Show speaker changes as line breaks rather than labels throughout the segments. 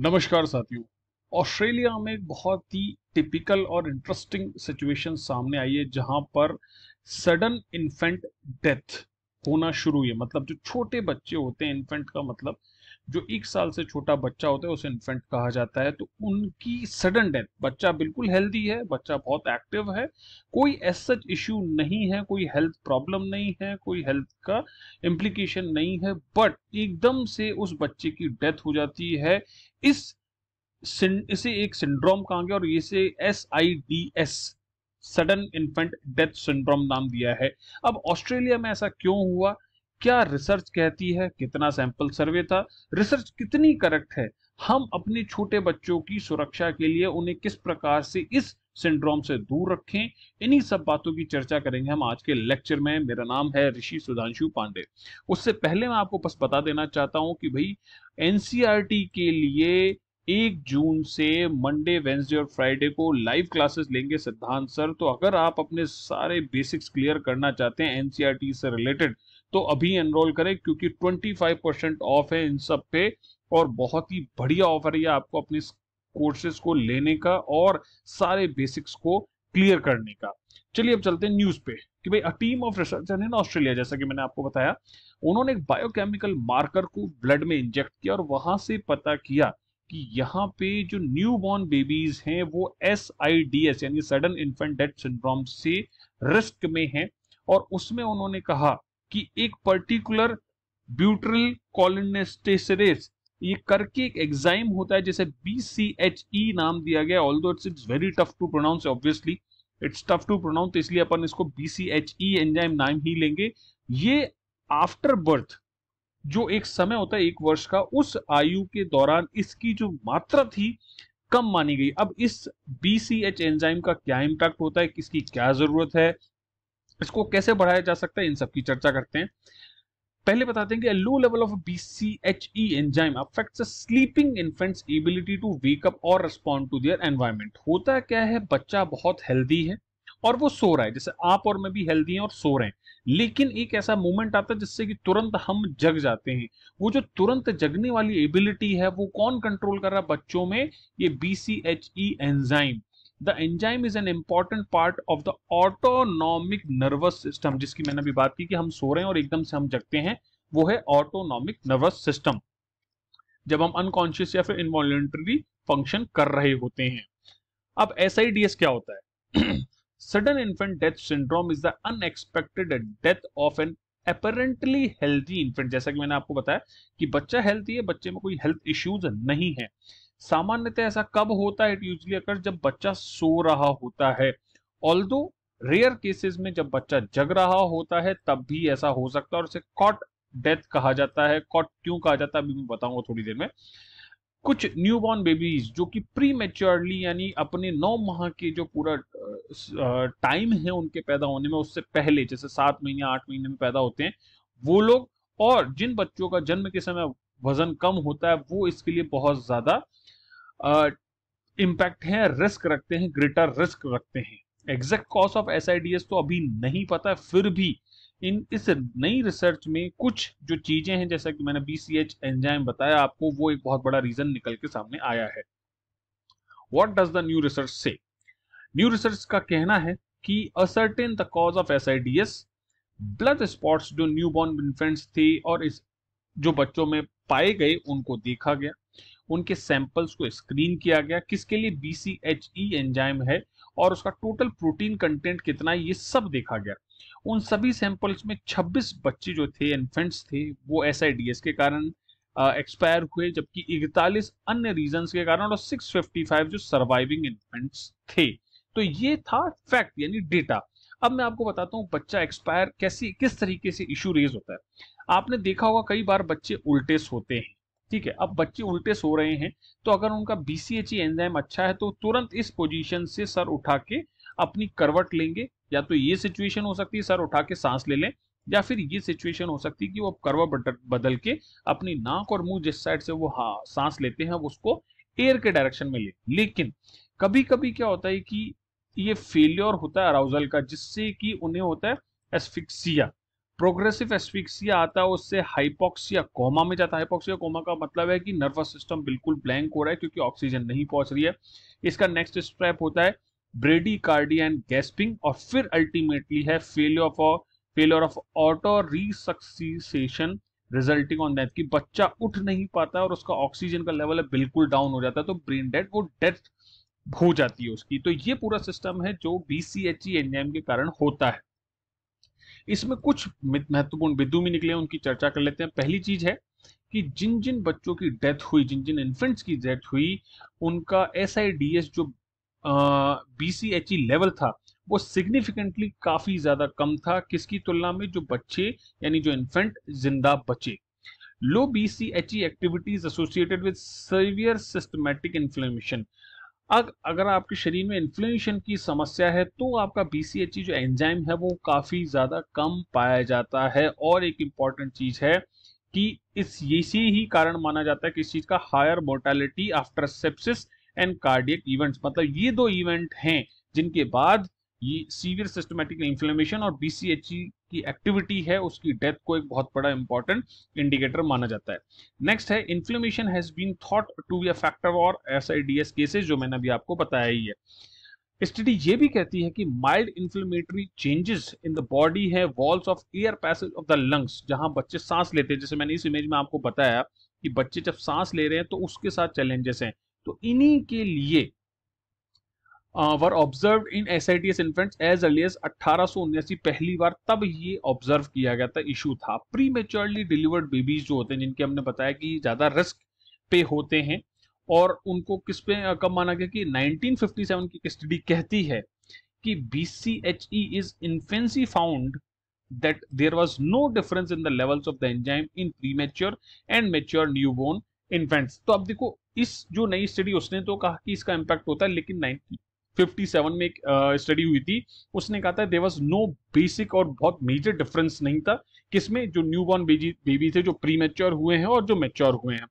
नमस्कार साथियों ऑस्ट्रेलिया में एक बहुत ही टिपिकल और इंटरेस्टिंग सिचुएशन सामने आई है जहां पर सडन इन्फेंट डेथ होना शुरू हुई है मतलब जो छोटे बच्चे होते हैं इन्फेंट का मतलब जो एक साल से छोटा बच्चा होता है उसे इन्फेंट कहा जाता है तो उनकी सडन डेथ बच्चा बिल्कुल हेल्दी है बच्चा बहुत एक्टिव है कोई एस सच इश्यू नहीं है कोई हेल्थ प्रॉब्लम नहीं है कोई हेल्थ का इम्प्लीकेशन नहीं है बट एकदम से उस बच्चे की डेथ हो जाती है इस इसे एक सिंड्रोम कहा गया और इसे S I D S sudden infant death syndrome नाम दिया है अब ऑस्ट्रेलिया में ऐसा क्यों हुआ क्या रिसर्च कहती है कितना सैंपल सर्वे था रिसर्च कितनी करेक्ट है हम अपने छोटे बच्चों की सुरक्षा के लिए उन्हें किस प्रकार से इस सिंड्रोम से दूर रखें इन्हीं सब बातों की चर्चा करेंगे हम आज के लेक्चर में मेरा नाम है ऋषि सुधांशु पांडे उससे पहले मैं आपको बस बता देना चाहता हूं कि भाई एनसीआरटी e के लिए एक जून से मंडे वेंसडे और फ्राइडे को लाइव क्लासेस लेंगे सिद्धांत सर तो अगर आप अपने सारे बेसिक्स क्लियर करना चाहते हैं एनसीईआरटी e से रिलेटेड तो अभी एनरोल करें क्योंकि 25 परसेंट ऑफ है इन सब पे और बहुत ही बढ़िया ऑफर है आपको अपने कोर्सेज को लेने का और सारे बेसिक्स को क्लियर करने का चलिए अब चलते हैं न्यूज पे कि भाई a team of researcher in Australia जैसा कि मैंने आपको बताया उन्होंने एक बायोकेमिकल मार्कर को ब्लड में इंजेक्ट किया और वहां से पता किया कि यहाँ पे जो न्यू बॉर्न बेबीज हैं वो एस आई डी एस यानी सडन इन्फेंट डेथ सिंड्रोम से रिस्क में हैं और उसमें उन्होंने कहा कि एक पर्टिकुलर ब्यूट्रल कॉलिनेस्टेसरेस ये करके एक एग्जाइम होता है जैसे बी सी एच ई नाम दिया गया although it's it's very tough to pronounce obviously it's tough to pronounce इसलिए अपन इसको B C H E enzyme नाम ही लेंगे ये आफ्टर बर्थ जो एक समय होता है एक वर्ष का उस आयु के दौरान इसकी जो मात्रा थी कम मानी गई अब इस बी सी एच एंजाइम का क्या इम्पैक्ट होता है किसकी क्या जरूरत है इसको कैसे बढ़ाया जा सकता है इन सब की चर्चा करते हैं पहले बताते हैं कि low level of B C E enzyme affects sleeping infants ability to wake up और रिस्पॉन्ड टू दियर एनवायरमेंट होता क्या है बच्चा बहुत हेल्दी है और वो सो रहा है जैसे आप और मैं भी हेल्दी हैं और सो रहे हैं लेकिन एक ऐसा मोमेंट आता है जिससे कि तुरंत हम जग जाते हैं वो जो तुरंत जगने वाली एबिलिटी है वो कौन कंट्रोल कर रहा है बच्चों में ये E enzyme the enzyme is an important part of the autonomic nervous system जिसकी मैंने अभी बात की कि हम सो रहे हैं और एकदम से हम जगते हैं वो है ऑटोनॉमिक नर्वस सिस्टम जब हम अनकॉन्शियस या फिर इनवॉल्ट्री फंक्शन कर रहे होते हैं अब एस क्या होता है sudden infant death syndrome is the unexpected death of an apparently healthy infant जैसा कि मैंने आपको बताया कि बच्चा हेल्थी है बच्चे में कोई हेल्थ इश्यूज नहीं है सामान्यतः ऐसा कब होता है इट यूजली अकर जब बच्चा सो रहा होता है ऑल दो रेयर केसेस में जब बच्चा जग रहा होता है तब भी ऐसा हो सकता है और इसे कॉट डेथ कहा जाता है कॉट क्यों कहा जाता है अभी मैं बताऊंगा थोड़ी देर में कुछ न्यूबॉर्न बेबीज जो कि प्री मेच्योरली यानी अपने नौ माह के जो पूरा टाइम है उनके पैदा होने में उससे पहले जैसे सात महीने आठ महीने में पैदा होते हैं वो लोग और जिन बच्चों का जन्म के समय वजन कम होता है वो इसके लिए बहुत ज्यादा इम्पैक्ट है रिस्क रखते हैं ग्रेटर रिस्क रखते हैं एग्जैक्ट कॉज ऑफ एस तो अभी नहीं पता है, फिर भी इन इस नई रिसर्च में कुछ जो चीजें हैं जैसा कि मैंने बी सी एच एंजाइम बताया आपको वो एक बहुत बड़ा रीजन निकल के सामने आया है what does the new research से न्यू रिसर्च का कहना है कि ascertain the cause of S blood spots जो न्यू बॉर्न इन्फेंट्स थे और इस जो बच्चों में पाए गए उनको देखा गया उनके सैंपल्स को स्क्रीन किया गया किसके लिए B C H E enzyme है और उसका टोटल प्रोटीन कंटेंट कितना है ये सब देखा गया उन सभी सैंपल्स में 26 बच्चे जो थे इन्फेंट्स थे वो एस के कारण एक्सपायर हुए जबकि इकतालीस अन्य रीजन के कारण और 655 जो सर्वाइविंग इन्फेंट्स थे तो ये था फैक्ट यानी डेटा अब मैं आपको बताता हूँ बच्चा एक्सपायर कैसी किस तरीके से इश्यू रेज होता है आपने देखा होगा कई बार बच्चे उल्टे सोते हैं ठीक है अब बच्चे उल्टे सो रहे हैं तो अगर उनका बीसीएचई एंजाइम e अच्छा है तो तुरंत इस पोजीशन से सर उठा के अपनी करवट लेंगे या तो ये सिचुएशन हो सकती है सर उठा के सांस ले लें या फिर ये सिचुएशन हो सकती है कि वो करवा बदल के अपनी नाक और मुंह जिस साइड से वो हाँ सांस लेते हैं उसको एयर के डायरेक्शन में ले लेकिन कभी कभी क्या होता है कि ये फेल्योर होता है अराउजल का जिससे कि उन्हें होता है एस्फिक्सिया प्रोग्रेसिव एस्फिक्सिया आता है उससे हाइपोक्सिया कोमा में जाता है हाइपोक्सिया कोमा का मतलब है कि नर्वस सिस्टम बिल्कुल ब्लैंक हो रहा है क्योंकि ऑक्सीजन नहीं पहुंच रही है इसका नेक्स्ट स्टेप होता है ब्रेडी कार्डिया एंड गैस्पिंग और फिर अल्टीमेटली है failure of failure of autoresuscitation resulting on death की बच्चा उठ नहीं पाता और उसका ऑक्सीजन का लेवल है बिल्कुल डाउन हो जाता है तो ब्रेन डेथ वो डेथ हो जाती है उसकी तो ये पूरा सिस्टम है जो B C H E enzyme के कारण होता है इसमें कुछ महत्वपूर्ण बिंदु भी निकले उनकी चर्चा कर लेते हैं पहली चीज है कि जिन जिन बच्चों की डेथ हुई जिन जिन इन्फेंट्स की डेथ हुई उनका एस आई डी एस जो B C H E level था वो सिग्निफिकेंटली काफी ज्यादा कम था किसकी तुलना में जो बच्चे यानी जो इन्फेंट जिंदा बचे low B C H E activities associated with severe systematic inflammation अग, अगर आपके शरीर में इन्फ्लेमेशन की समस्या है तो आपका बी e जो एंजाइम है वो काफ़ी ज़्यादा कम पाया जाता है और एक इम्पॉर्टेंट चीज़ है कि इस इसी ही कारण माना जाता है कि इस चीज़ का higher mortality after sepsis and cardiac events मतलब ये दो इवेंट हैं जिनके बाद ये सीवियर सिस्टमेटिक इन्फ्लेमेशन और बीसीएचई e की एक्टिविटी है उसकी डेथ को एक बहुत बड़ा इंपॉर्टेंट इंडिकेटर माना जाता है नेक्स्ट है inflammation has been thought to be a factor और S I D S cases जो मैंने अभी आपको बताया ही है स्टडी ये भी कहती है कि mild inflammatory changes in the body है walls of air passage of the lungs जहां बच्चे सांस लेते हैं जैसे मैंने इस इमेज में आपको बताया कि बच्चे जब सांस ले रहे हैं तो उसके साथ चैलेंजेस हैं तो इन्हीं के लिए were observe in S I T S infant as early early as अट्ठारह पहली बार तब ये ऑब्जर्व किया गया था इशू था प्री मेच्योरली डिलीवर्ड बेबीज जो होते हैं जिनके हमने बताया कि ज़्यादा रिस्क पे होते हैं और उनको किस पे कब माना गया कि 1957 की स्टडी कहती है कि B C H E is infancy found that there was no difference in the levels of the enzyme in premature and mature newborn infants तो अब देखो इस जो नई स्टडी उसने तो कहा कि इसका इम्पैक्ट होता है लेकिन 90 57 में एक स्टडी हुई थी उसने कहा था देर वॉज नो बेसिक और बहुत मेजर डिफरेंस नहीं था किसमें जो न्यू बॉर्न बेबी थे जो प्री मेच्योर हुए हैं और जो मेच्योर हुए हैं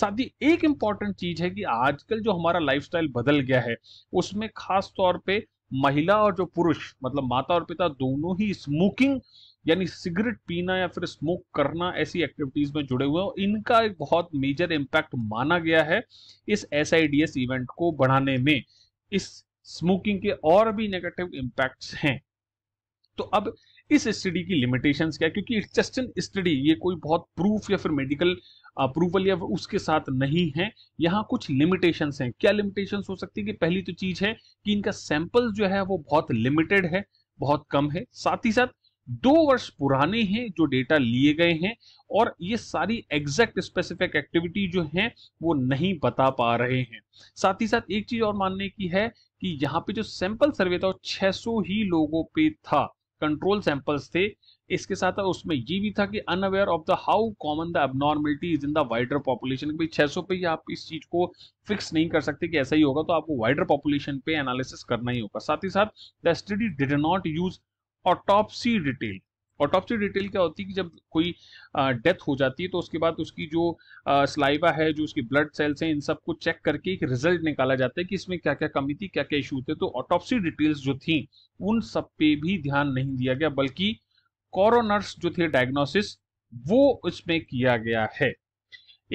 साथ ही एक इंपॉर्टेंट चीज है कि आजकल जो हमारा लाइफ बदल गया है उसमें खास तौर पे महिला और जो पुरुष मतलब माता और पिता दोनों ही स्मोकिंग यानी सिगरेट पीना या फिर स्मोक करना ऐसी एक्टिविटीज में जुड़े हुए हैं इनका एक बहुत मेजर इम्पैक्ट माना गया है इस एस इवेंट को बढ़ाने में इस स्मोकिंग के और भी नेगेटिव इंपैक्ट्स हैं तो अब इस स्टडी की लिमिटेशंस क्या है क्योंकि इट्स जस्ट एन स्टडी ये कोई बहुत प्रूफ या फिर मेडिकल अप्रूवल या उसके साथ नहीं है यहाँ कुछ लिमिटेशंस हैं क्या लिमिटेशंस हो सकती है कि पहली तो चीज है कि इनका सैंपल जो है वो बहुत लिमिटेड है बहुत कम है साथ ही साथ दो वर्ष पुराने हैं जो डेटा लिए गए हैं और ये सारी एग्जैक्ट स्पेसिफिक एक्टिविटी जो है वो नहीं बता पा रहे हैं साथ ही साथ एक चीज और मानने की है कि यहाँ पे जो सैंपल सर्वे था वो 600 ही लोगों पे था कंट्रोल सैंपल्स थे इसके साथ उसमें ये भी था कि unaware of the how common the abnormality is in the wider population भाई 600 पे आप इस चीज को फिक्स नहीं कर सकते कि ऐसा ही होगा तो आपको वाइडर पॉपुलेशन पे एनालिसिस करना ही होगा साथ ही साथ the study did not use autopsy detail autopsy detail क्या होती है कि जब कोई डेथ हो जाती है तो उसके बाद उसकी जो स्लाइवा है जो उसकी ब्लड सेल्स हैं इन सबको चेक करके एक रिजल्ट निकाला जाता है कि इसमें क्या क्या कमी थी क्या क्या इशू थे तो ऑटोप्सी डिटेल्स जो थी उन सब पे भी ध्यान नहीं दिया गया बल्कि कॉरोनर्स जो थे डायग्नोसिस वो इसमें किया गया है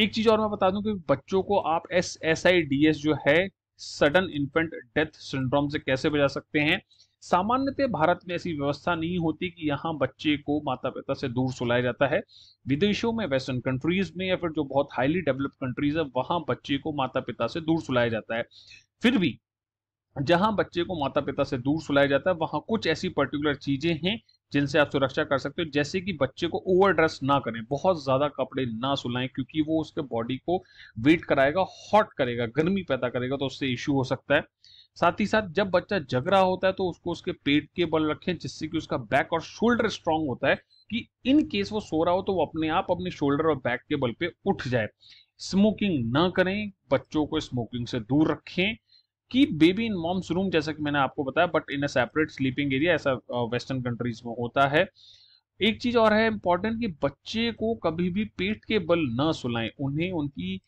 एक चीज और मैं बता दूं कि बच्चों को आप S S I D S जो है सडन इन्फेंट डेथ सिंड्रोम से कैसे बचा सकते हैं सामान्यतः भारत में ऐसी व्यवस्था नहीं होती कि यहाँ बच्चे को माता पिता से दूर सुलाया जाता है विदेशों में वेस्टर्न कंट्रीज में या फिर जो बहुत हाईली डेवलप्ड कंट्रीज है वहां बच्चे को माता पिता से दूर सुलाया जाता है फिर भी जहां बच्चे को माता पिता से दूर सुलाया जाता है वहां कुछ ऐसी पर्टिकुलर चीजें हैं जिनसे आप सुरक्षा कर सकते हो जैसे कि बच्चे को ओवर ड्रेस ना करें बहुत ज्यादा कपड़े ना सुलाएं क्योंकि वो उसके बॉडी को वेट कराएगा हॉट करेगा गर्मी पैदा करेगा तो उससे इश्यू हो सकता है साथ ही साथ जब बच्चा जग रहा होता है तो उसको उसके पेट के बल रखें जिससे कि उसका बैक और शोल्डर स्ट्रांग होता है कि इन केस वो सो रहा हो तो वो अपने आप अपने शोल्डर और बैक के बल पे उठ जाए स्मोकिंग ना करें बच्चों को स्मोकिंग से दूर रखें कि बेबी इन मॉम्स रूम जैसा कि मैंने आपको बताया but in a separate sleeping area ऐसा वेस्टर्न कंट्रीज में होता है एक चीज और है इंपॉर्टेंट कि बच्चे को कभी भी पेट के बल ना सुलाएं उन्हें उनकी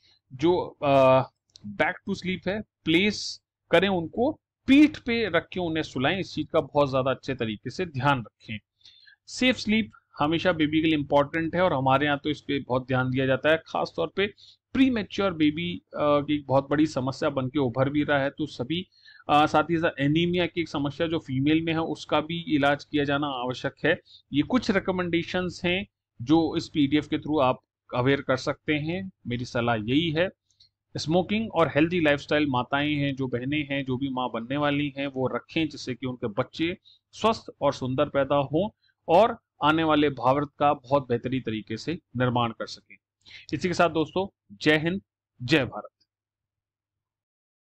जो बैक टू स्लीप है प्लेस करें उनको पीठ पे रख के उन्हें सुलाएं इस चीज का बहुत ज्यादा अच्छे तरीके से ध्यान रखें सेफ स्लीप हमेशा बेबी के लिए इंपॉर्टेंट है और हमारे यहाँ तो इस पर बहुत ध्यान दिया जाता है खासतौर पर प्री मेच्योर बेबी की एक बहुत बड़ी समस्या बन के उभर भी रहा है तो सभी आ, साथ ही साथ एनीमिया की एक समस्या जो फीमेल में है उसका भी इलाज किया जाना आवश्यक है ये कुछ रिकमेंडेशंस हैं जो इस पीडीएफ के थ्रू आप अवेयर कर सकते हैं मेरी सलाह यही है स्मोकिंग और हेल्दी लाइफस्टाइल माताएं हैं जो बहनें हैं जो भी माँ बनने वाली हैं वो रखें जिससे कि उनके बच्चे स्वस्थ और सुंदर पैदा हों और आने वाले भारत का बहुत बेहतरीन तरीके से निर्माण कर सकें इसी के साथ दोस्तों जय हिंद जय भारत